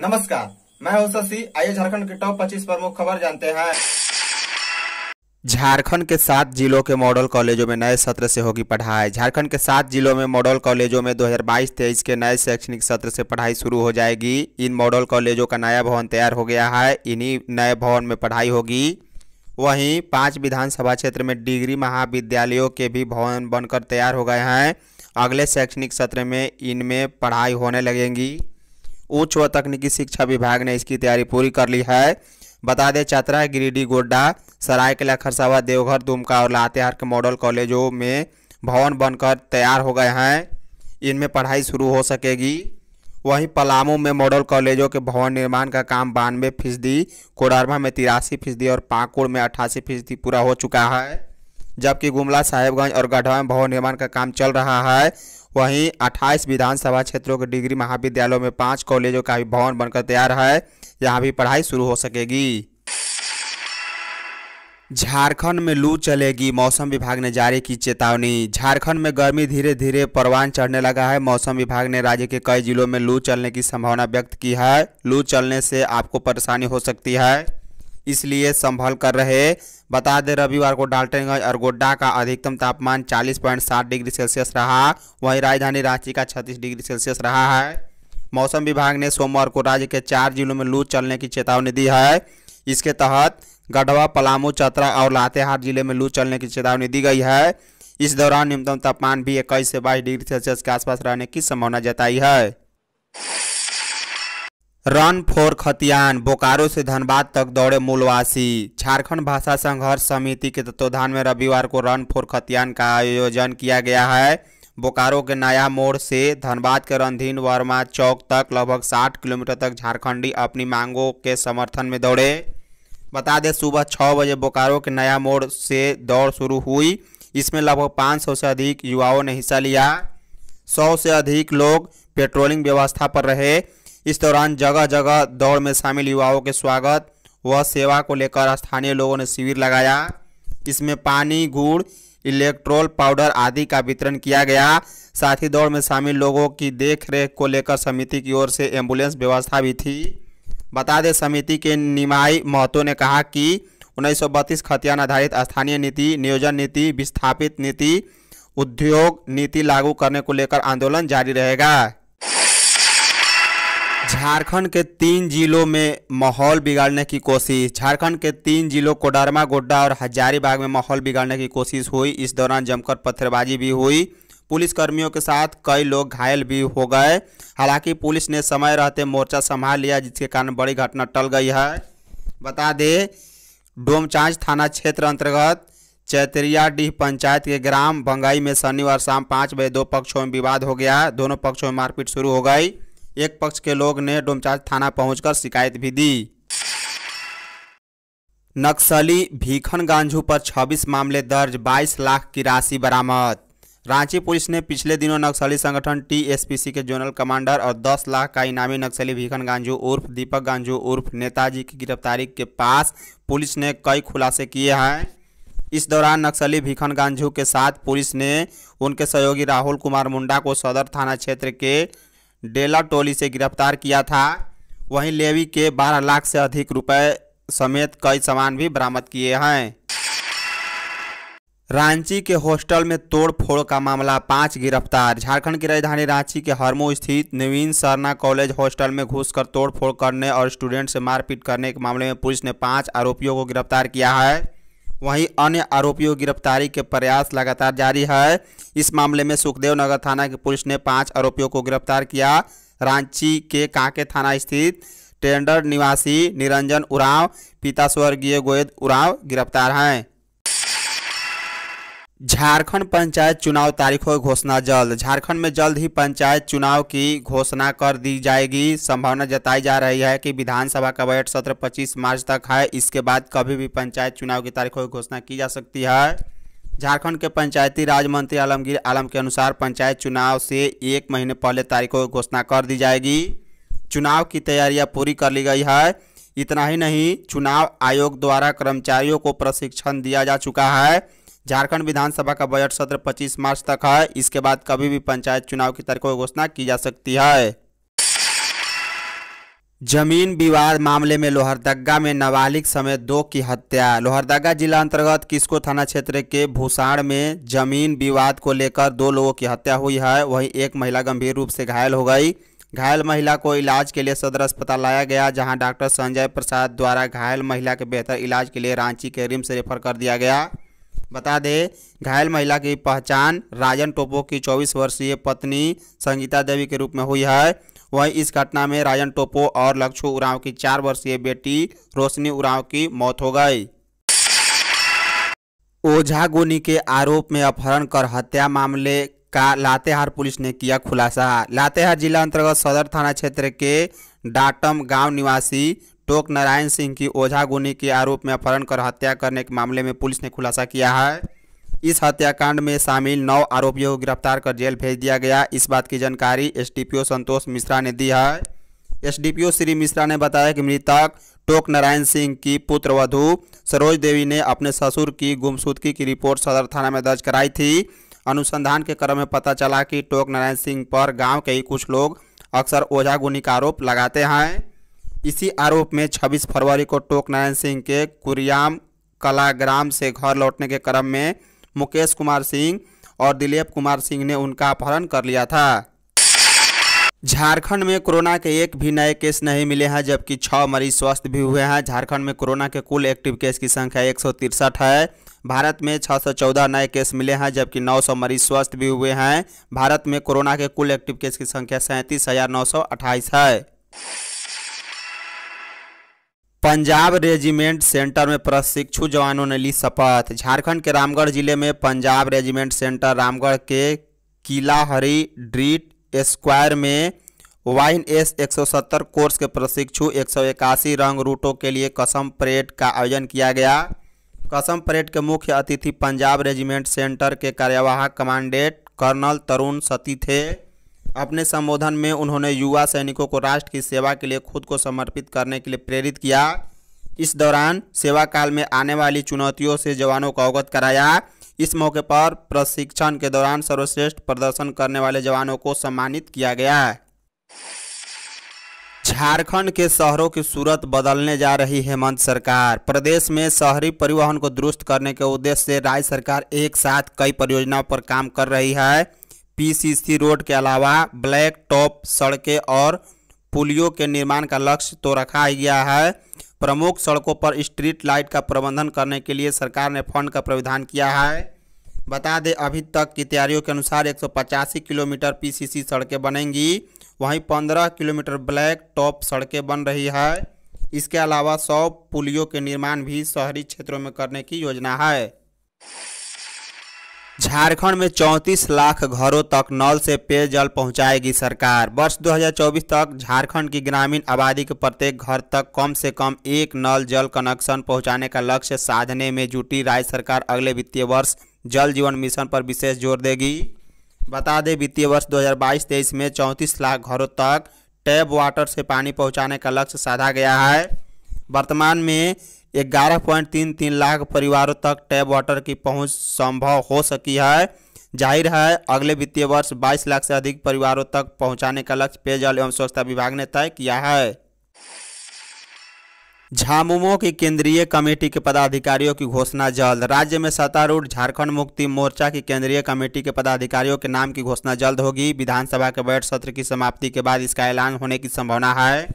नमस्कार मैं हूं शशि आइए झारखंड के टॉप 25 प्रमुख खबर जानते हैं झारखंड के सात जिलों के मॉडल कॉलेजों में नए सत्र से होगी पढ़ाई झारखंड के सात जिलों में मॉडल कॉलेजों में 2022-23 के नए शैक्षणिक सत्र से पढ़ाई शुरू हो जाएगी इन मॉडल कॉलेजों का नया भवन तैयार हो गया है इन्हीं नए भवन में पढ़ाई होगी वहीं पांच विधानसभा क्षेत्र में डिग्री महाविद्यालयों के भी भवन बनकर तैयार हो गए हैं अगले शैक्षणिक सत्र में इनमें पढ़ाई होने लगेंगी उच्च व तकनीकी शिक्षा विभाग ने इसकी तैयारी पूरी कर ली है बता दें चतरा गिरिडीह गोड्डा सरायकला खरसावा देवघर दुमका और लातेहार के मॉडल कॉलेजों में भवन बनकर तैयार हो गए हैं इनमें पढ़ाई शुरू हो सकेगी वहीं पलामू में मॉडल कॉलेजों के भवन निर्माण का काम बानवे फीसदी कोडरमा में तिरासी फीसदी और पाकुड़ में अट्ठासी फीसदी पूरा हो चुका है जबकि गुमला साहेबगंज और गढ़वा में भवन निर्माण का काम चल रहा है वहीं 28 विधानसभा क्षेत्रों के डिग्री महाविद्यालयों में पाँच कॉलेजों का भी भवन बनकर तैयार है यहाँ भी पढ़ाई शुरू हो सकेगी झारखंड में लू चलेगी मौसम विभाग ने जारी की चेतावनी झारखंड में गर्मी धीरे धीरे परवान चढ़ने लगा है मौसम विभाग ने राज्य के कई जिलों में लू चलने की संभावना व्यक्त की है लू चलने से आपको परेशानी हो सकती है इसलिए संभल कर रहे बता दें रविवार को डाल्टनगंज और गोड्डा का अधिकतम तापमान 40.7 डिग्री सेल्सियस रहा वहीं राजधानी रांची का 36 डिग्री सेल्सियस रहा है मौसम विभाग ने सोमवार को राज्य के चार जिलों में लू चलने की चेतावनी दी है इसके तहत गढ़वा पलामू चतरा और लातेहार जिले में लू चलने की चेतावनी दी गई है इस दौरान न्यूनतम तापमान भी इक्कीस से बाईस डिग्री सेल्सियस के आसपास रहने की संभावना जताई है रन फॉर खतियान बोकारो से धनबाद तक दौड़े मूलवासी झारखंड भाषा संघर्ष समिति के तत्वाधान में रविवार को रन फॉर खतियान का आयोजन किया गया है बोकारो के नया मोड़ से धनबाद के रणधीन वर्मा चौक तक लगभग 60 किलोमीटर तक झारखंडी अपनी मांगों के समर्थन में दौड़े बता दें सुबह छः बजे बोकारो के नया मोड़ से दौड़ शुरू हुई इसमें लगभग पाँच से अधिक युवाओं ने हिस्सा लिया सौ से अधिक लोग पेट्रोलिंग व्यवस्था पर रहे इस दौरान जगह जगह दौड़ में शामिल युवाओं के स्वागत व सेवा को लेकर स्थानीय लोगों ने शिविर लगाया इसमें पानी गुड़ इलेक्ट्रोल पाउडर आदि का वितरण किया गया साथ ही दौड़ में शामिल लोगों की देखरेख को लेकर समिति की ओर से एम्बुलेंस व्यवस्था भी थी बता दें समिति के निमाई महतो ने कहा कि उन्नीस खतियान आधारित स्थानीय नीति नियोजन नीति विस्थापित नीति उद्योग नीति लागू करने को लेकर आंदोलन जारी रहेगा झारखंड के तीन जिलों में माहौल बिगाड़ने की कोशिश झारखंड के तीन जिलों कोडरमा गोड्डा और हजारीबाग में माहौल बिगाड़ने की कोशिश हुई इस दौरान जमकर पत्थरबाजी भी हुई पुलिसकर्मियों के साथ कई लोग घायल भी हो गए हालांकि पुलिस ने समय रहते मोर्चा संभाल लिया जिसके कारण बड़ी घटना टल गई है बता दें डोमचांच थाना क्षेत्र अंतर्गत चैतरियाडीह पंचायत के ग्राम बंगाई में शनिवार शाम पाँच बजे दो पक्षों में विवाद हो गया दोनों पक्षों में मारपीट शुरू हो गई एक पक्ष के लोग ने डोमचाच थाना पहुंचकर शिकायत भी दी नक्सली भीखन गांझू पर 26 मामले दर्ज 22 लाख की राशि बरामद रांची पुलिस ने पिछले दिनों नक्सली संगठन टीएसपीसी के जोनल कमांडर और 10 लाख का इनामी नक्सली भीखन गांजू उर्फ दीपक गांजू उर्फ नेताजी की गिरफ्तारी के पास पुलिस ने कई खुलासे किए हैं इस दौरान नक्सली भीखन गांजू के साथ पुलिस ने उनके सहयोगी राहुल कुमार मुंडा को सदर थाना क्षेत्र के डेला टोली से गिरफ्तार किया था वहीं लेवी के 12 लाख से अधिक रुपए समेत कई सामान भी बरामद किए हैं रांची के हॉस्टल में तोड़फोड़ का मामला पांच गिरफ्तार झारखंड की राजधानी रांची के हरमो स्थित नवीन सरना कॉलेज हॉस्टल में घुसकर तोड़फोड़ करने और स्टूडेंट से मारपीट करने के मामले में पुलिस ने पांच आरोपियों को गिरफ्तार किया है वहीं अन्य आरोपियों की गिरफ्तारी के प्रयास लगातार जारी है इस मामले में सुखदेव नगर थाना की पुलिस ने पांच आरोपियों को गिरफ्तार किया रांची के कांके थाना स्थित टेंडर निवासी निरंजन उराव पिता स्वर्गीय गोयद उराव गिरफ्तार हैं झारखंड पंचायत चुनाव तारीखों की घोषणा जल्द झारखंड में जल्द ही पंचायत चुनाव की घोषणा कर दी जाएगी संभावना जताई जा रही है कि विधानसभा का बजट सत्र 25 मार्च तक है इसके बाद कभी भी पंचायत चुनाव की तारीखों की घोषणा की जा सकती है झारखंड के पंचायती राज मंत्री आलमगीर आलम के अनुसार पंचायत चुनाव से एक महीने पहले तारीखों की घोषणा कर दी जाएगी चुनाव की तैयारियाँ पूरी कर ली गई है इतना ही नहीं चुनाव आयोग द्वारा कर्मचारियों को प्रशिक्षण दिया जा चुका है झारखंड विधानसभा का बजट सत्र 25 मार्च तक है इसके बाद कभी भी पंचायत चुनाव की तारीखों की घोषणा की जा सकती है जमीन विवाद मामले में लोहरदगा में नाबालिग समेत दो की हत्या लोहरदगा जिला अंतर्गत किस्को थाना क्षेत्र के भूसाण में जमीन विवाद को लेकर दो लोगों की हत्या हुई है वहीं एक महिला गंभीर रूप से घायल हो गई घायल महिला को इलाज के लिए सदर अस्पताल लाया गया जहां डॉक्टर संजय प्रसाद द्वारा घायल महिला के बेहतर इलाज के लिए रांची के रिम्स रेफर कर दिया गया बता दें घायल महिला की पहचान राजन टोपो की 24 वर्षीय पत्नी संगीता देवी के रूप में हुई है वहीं इस घटना में राजन टोपो और लक्ष्मू उरांव की चार वर्षीय बेटी रोशनी उरांव की मौत हो गई ओझा गोनी के आरोप में अपहरण कर हत्या मामले का लातेहार पुलिस ने किया खुलासा लातेहार जिला अंतर्गत सदर थाना क्षेत्र के डाटम गांव निवासी टोक नारायण सिंह की ओझागुनी के आरोप में अपहरण कर हत्या करने के मामले में पुलिस ने खुलासा किया है इस हत्याकांड में शामिल नौ आरोपियों को गिरफ्तार कर जेल भेज दिया गया इस बात की जानकारी एस संतोष मिश्रा ने दी है एस श्री मिश्रा ने बताया कि मृतक टोक नारायण सिंह की पुत्रवधु सरोज देवी ने अपने ससुर की गुमसुदगी की रिपोर्ट सदर थाना में दर्ज कराई थी अनुसंधान के क्रम में पता चला कि टोक नारायण सिंह पर गांव के ही कुछ लोग अक्सर ओझागुनी का आरोप लगाते हैं इसी आरोप में 26 फरवरी को टोक नारायण सिंह के कुरियाम कलाग्राम से घर लौटने के क्रम में मुकेश कुमार सिंह और दिलीप कुमार सिंह ने उनका अपहरण कर लिया था झारखंड में कोरोना के एक भी नए केस नहीं मिले हैं जबकि छः मरीज स्वस्थ भी हुए हैं झारखंड में कोरोना के कुल एक्टिव केस की संख्या एक है भारत में 614 नए केस मिले हैं जबकि 900 मरीज स्वस्थ भी हुए हैं भारत में कोरोना के कुल एक्टिव केस की संख्या सैंतीस है पंजाब रेजिमेंट सेंटर में प्रशिक्षु जवानों ने ली शपथ झारखंड के रामगढ़ जिले में पंजाब रेजिमेंट सेंटर रामगढ़ के किला हरी ड्रीट स्क्वायर में वाइन एस 170 कोर्स के प्रशिक्षु एक रंग रूटों के लिए कसम परेड का आयोजन किया गया कसम परेड के मुख्य अतिथि पंजाब रेजिमेंट सेंटर के कार्यवाहक कमांडेंट कर्नल तरुण सती थे अपने संबोधन में उन्होंने युवा सैनिकों को राष्ट्र की सेवा के लिए खुद को समर्पित करने के लिए प्रेरित किया इस दौरान सेवा काल में आने वाली चुनौतियों से जवानों को अवगत कराया इस मौके पर प्रशिक्षण के दौरान सर्वश्रेष्ठ प्रदर्शन करने वाले जवानों को सम्मानित किया गया झारखंड के शहरों की सूरत बदलने जा रही हेमंत सरकार प्रदेश में शहरी परिवहन को दुरुस्त करने के उद्देश्य से राज्य सरकार एक साथ कई परियोजनाओं पर काम कर रही है पीसीसी रोड के अलावा ब्लैक टॉप सड़कें और पुलियों के निर्माण का लक्ष्य तो रखा गया है प्रमुख सड़कों पर स्ट्रीट लाइट का प्रबंधन करने के लिए सरकार ने फंड का प्राविधान किया है बता दें अभी तक की तैयारियों के अनुसार एक किलोमीटर पीसीसी सड़कें बनेंगी वहीं 15 किलोमीटर ब्लैक टॉप सड़कें बन रही है इसके अलावा 100 पुलियों के निर्माण भी शहरी क्षेत्रों में करने की योजना है झारखंड में 34 लाख घरों तक नल से पेयजल पहुंचाएगी सरकार वर्ष 2024 तक झारखंड की ग्रामीण आबादी के प्रत्येक घर तक कम से कम एक नल जल कनेक्शन पहुंचाने का लक्ष्य साधने में जुटी राज्य सरकार अगले वित्तीय वर्ष जल जीवन मिशन पर विशेष जोर देगी बता दें वित्तीय वर्ष 2022-23 में 34 लाख घरों तक टैप वाटर से पानी पहुँचाने का लक्ष्य साधा गया है वर्तमान में ग्यारह पॉइंट तीन तीन लाख परिवारों तक टैप वाटर की पहुंच संभव हो सकी है जाहिर है अगले वित्तीय वर्ष 22 लाख से अधिक परिवारों तक पहुंचाने का लक्ष्य पेयजल एवं स्वच्छता विभाग ने तय किया है झामुमो की केंद्रीय कमेटी के पदाधिकारियों की घोषणा जल्द राज्य में सत्तारूढ़ झारखंड मुक्ति मोर्चा की केंद्रीय कमेटी के पदाधिकारियों के नाम की घोषणा जल्द होगी विधानसभा के बैठ सत्र की समाप्ति के बाद इसका ऐलान होने की संभावना है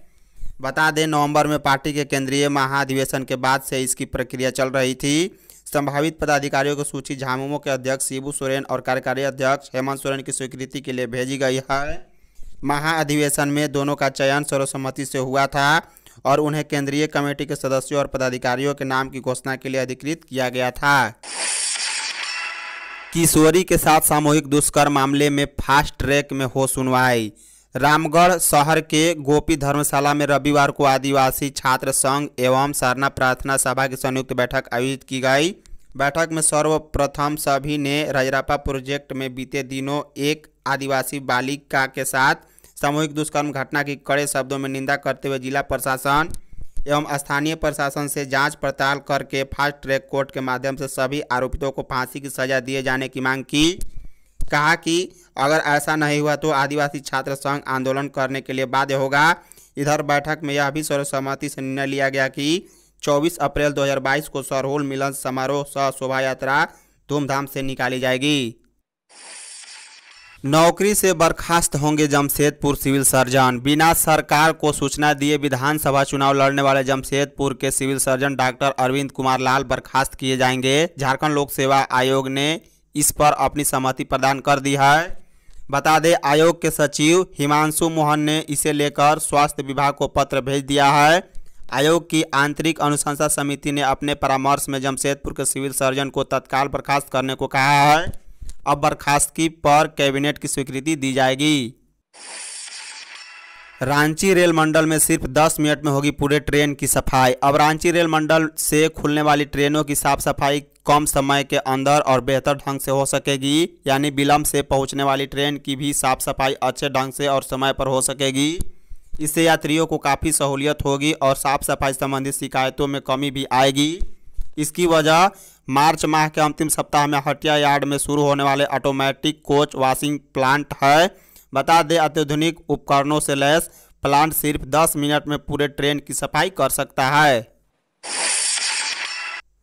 बता दें नवंबर में पार्टी के केंद्रीय महाधिवेशन के बाद से इसकी प्रक्रिया चल रही थी संभावित पदाधिकारियों की सूची झामुमो के अध्यक्ष शिबू सोरेन और कार्यकारी अध्यक्ष हेमंत सोरेन की स्वीकृति के लिए भेजी गई है महाअधिवेशन में दोनों का चयन सर्वसम्मति से हुआ था और उन्हें केंद्रीय कमेटी के सदस्यों और पदाधिकारियों के नाम की घोषणा के लिए अधिकृत किया गया था किशोरी के साथ सामूहिक दुष्कर्म मामले में फास्ट ट्रैक में हो सुनवाई रामगढ़ शहर के गोपी धर्मशाला में रविवार को आदिवासी छात्र संघ एवं सरना प्रार्थना सभा की संयुक्त बैठक आयोजित की गई बैठक में सर्वप्रथम सभी ने रजरापा प्रोजेक्ट में बीते दिनों एक आदिवासी बालिका के साथ सामूहिक दुष्कर्म घटना की कड़े शब्दों में निंदा करते हुए जिला प्रशासन एवं स्थानीय प्रशासन से जांच पड़ताल करके फास्ट ट्रैक कोर्ट के माध्यम से सभी आरोपितों को फांसी की सजा दिए जाने की मांग की कहा कि अगर ऐसा नहीं हुआ तो आदिवासी छात्र संघ आंदोलन करने के लिए बाध्य होगा इधर बैठक में यह भी सर्वसम्मति से निर्णय लिया गया कि 24 अप्रैल 2022 को सरहोल मिलन समारोह सह शोभा यात्रा धूमधाम से निकाली जाएगी नौकरी से बर्खास्त होंगे जमशेदपुर सिविल सर्जन बिना सरकार को सूचना दिए विधानसभा चुनाव लड़ने वाले जमशेदपुर के civil surgeon doctor Arvind Kumar Lal बर्खास्त किए जाएंगे झारखंड लोक सेवा आयोग ने इस पर अपनी सहमति प्रदान कर दी है बता दें आयोग के सचिव हिमांशु मोहन ने इसे लेकर स्वास्थ्य विभाग को पत्र भेज दिया है आयोग की आंतरिक अनुशंसा समिति ने अपने परामर्श में जमशेदपुर के सिविल सर्जन को तत्काल बर्खास्त करने को कहा है अब बर्खास्तगी पर कैबिनेट की स्वीकृति दी जाएगी रांची रेल मंडल में सिर्फ 10 मिनट में होगी पूरे ट्रेन की सफाई अब रांची रेल मंडल से खुलने वाली ट्रेनों की साफ सफाई कम समय के अंदर और बेहतर ढंग से हो सकेगी यानी विलम्ब से पहुंचने वाली ट्रेन की भी साफ सफाई अच्छे ढंग से और समय पर हो सकेगी इससे यात्रियों को काफ़ी सहूलियत होगी और साफ सफाई संबंधी शिकायतों में कमी भी आएगी इसकी वजह मार्च माह के अंतिम सप्ताह में हटिया यार्ड में शुरू होने वाले ऑटोमेटिक कोच वॉशिंग प्लांट है बता दें अत्याधुनिक उपकरणों से लैस प्लांट सिर्फ 10 मिनट में पूरे ट्रेन की सफाई कर सकता है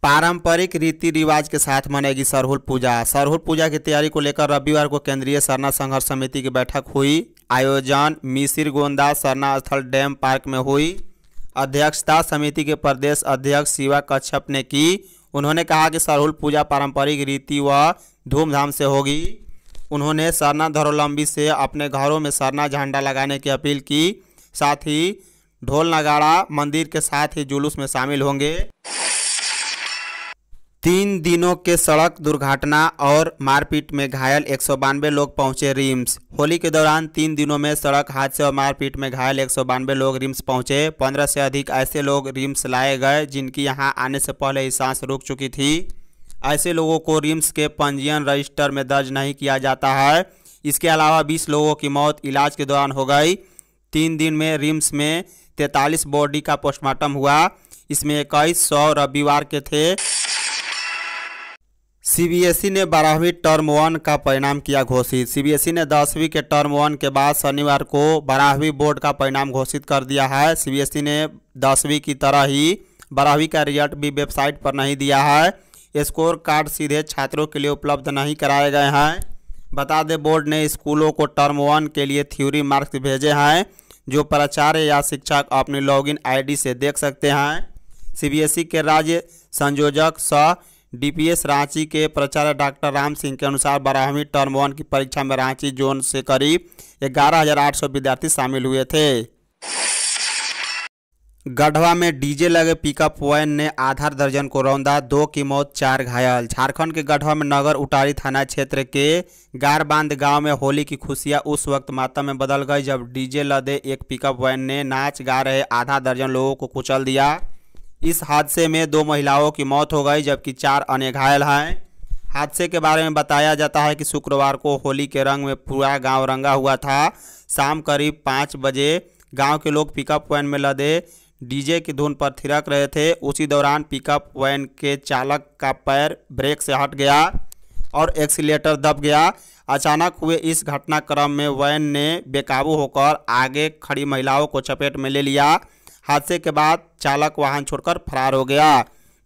पारंपरिक रीति रिवाज के साथ मनेगी सरहुल पूजा सरहुल पूजा की तैयारी को लेकर रविवार को केंद्रीय सरना संघर्ष समिति की बैठक हुई आयोजन मिसिर गोंदा सरना स्थल डैम पार्क में हुई अध्यक्षता समिति के प्रदेश अध्यक्ष शिवा कच्छप ने की उन्होंने कहा कि सरहुल पूजा पारंपरिक रीति व धूमधाम से होगी उन्होंने सरना धरोलंबी से अपने घरों में सरना झंडा लगाने की अपील की साथ ही ढोल नगाड़ा मंदिर के साथ ही जुलूस में शामिल होंगे तीन दिनों के सड़क दुर्घटना और मारपीट में घायल एक लोग पहुंचे रिम्स होली के दौरान तीन दिनों में सड़क हादसे और मारपीट में घायल एक लोग रिम्स पहुंचे 15 से अधिक ऐसे लोग रिम्स लाए गए जिनकी यहां आने से पहले ही सांस रुक चुकी थी ऐसे लोगों को रिम्स के पंजीयन रजिस्टर में दर्ज नहीं किया जाता है इसके अलावा 20 लोगों की मौत इलाज के दौरान हो गई तीन दिन में रिम्स में तैंतालीस बॉडी का पोस्टमार्टम हुआ इसमें इक्कीस सौ रविवार के थे सीबीएसई ने बारहवीं टर्म वन का परिणाम किया घोषित सीबीएसई ने दसवीं के टर्म वन के बाद शनिवार को बारहवीं बोर्ड का परिणाम घोषित कर दिया है सीबीएसई ने दसवीं की तरह ही बारहवीं का रिजल्ट भी वेबसाइट पर नहीं दिया है स्कोर कार्ड सीधे छात्रों के लिए उपलब्ध नहीं कराए गए हैं बता दें बोर्ड ने स्कूलों को टर्म वन के लिए थ्योरी मार्क्स भेजे हैं जो प्राचार्य या शिक्षक अपने लॉगिन आईडी से देख सकते हैं सीबीएसई के राज्य संयोजक स डीपीएस रांची के प्राचार्य डॉक्टर राम सिंह के अनुसार बारहवीं टर्म वन की परीक्षा में रांची जोन से करीब ग्यारह हज़ार आठ सौ विद्यार्थी शामिल हुए थे गढ़वा में डीजे लगे पिकअप वैन ने आधा दर्जन को रौंदा दो की मौत चार घायल झारखंड के गढ़वा में नगर उटारी थाना क्षेत्र के गारबांध गांव में होली की खुशियां उस वक्त माता में बदल गई जब डीजे लदे एक पिकअप वैन ने नाच गा रहे आधा दर्जन लोगों को कुचल दिया इस हादसे में दो महिलाओं की मौत हो गई जबकि चार अन्य घायल हैं हादसे के बारे में बताया जाता है कि शुक्रवार को होली के रंग में पूरा गाँव रंगा हुआ था शाम करीब पाँच बजे गाँव के लोग पिकअप वैन में लदे डीजे की धुन पर थिरक रहे थे उसी दौरान पिकअप वैन के चालक का पैर ब्रेक से हट गया और एक्सीटर दब गया अचानक हुए इस घटनाक्रम में वैन ने बेकाबू होकर आगे खड़ी महिलाओं को चपेट में ले लिया हादसे के बाद चालक वाहन छोड़कर फरार हो गया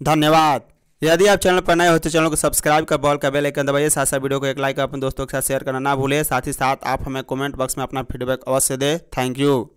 धन्यवाद यदि आप चैनल पर नए हो तो चैनल को सब्सक्राइब कर बॉल का बेल आइकन दबाइए साथ साथ वीडियो को एक लाइक अपने दोस्तों के साथ शेयर करना ना भूलें साथ ही साथ आप हमें कमेंट बॉक्स में अपना फीडबैक अवश्य दें थैंक यू